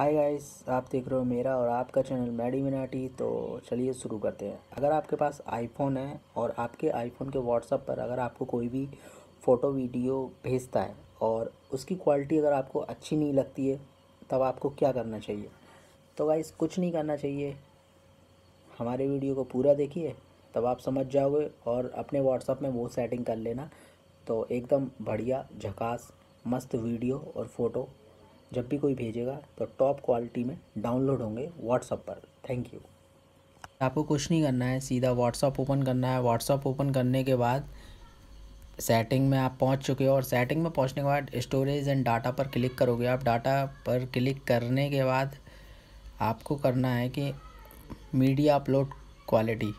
hi guys आप देख रहे हो मेरा और आपका चैनल मैडी मिनाटी तो चलिए शुरू करते हैं अगर आपके पास आईफोन है और आपके आईफोन के व्हाट्सअप पर अगर आपको कोई भी फ़ोटो वीडियो भेजता है और उसकी क्वालिटी अगर आपको अच्छी नहीं लगती है तब आपको क्या करना चाहिए तो गाइस कुछ नहीं करना चाहिए हमारे वीडियो को पूरा देखिए तब आप समझ जाओगे और अपने व्हाट्सअप में वो सेटिंग कर लेना तो एकदम बढ़िया झकास मस्त वीडियो और फ़ोटो जब भी कोई भेजेगा तो टॉप क्वालिटी में डाउनलोड होंगे व्हाट्सअप पर थैंक यू आपको कुछ नहीं करना है सीधा व्हाट्सअप ओपन करना है व्हाट्सअप ओपन करने के बाद सेटिंग में आप पहुंच चुके हो और सेटिंग में पहुंचने के बाद स्टोरेज एंड डाटा पर क्लिक करोगे आप डाटा पर क्लिक करने के बाद आपको करना है कि मीडिया अपलोड क्वालिटी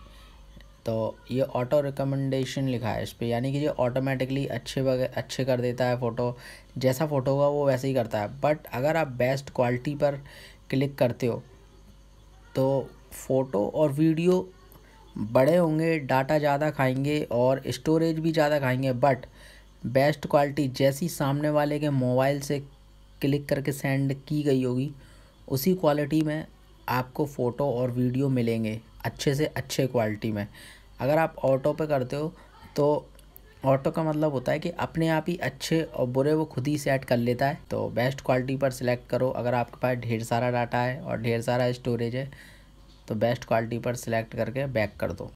तो ये ऑटो रिकमेंडेशन लिखा है इस पर यानी कि ये ऑटोमेटिकली अच्छे अच्छे कर देता है फ़ोटो जैसा फ़ोटो होगा वो वैसे ही करता है बट अगर आप बेस्ट क्वालिटी पर क्लिक करते हो तो फ़ोटो और वीडियो बड़े होंगे डाटा ज़्यादा खाएंगे और स्टोरेज भी ज़्यादा खाएंगे बट बेस्ट क्वालिटी जैसी सामने वाले के मोबाइल से क्लिक करके सेंड की गई होगी उसी क्वालिटी में आपको फ़ोटो और वीडियो मिलेंगे अच्छे से अच्छे क्वालिटी में अगर आप ऑटो पे करते हो तो ऑटो का मतलब होता है कि अपने आप ही अच्छे और बुरे वो खुद ही सेट कर लेता है तो बेस्ट क्वालिटी पर सिलेक्ट करो अगर आपके पास ढेर सारा डाटा है और ढेर सारा स्टोरेज है तो बेस्ट क्वालिटी पर सिलेक्ट करके बैक कर दो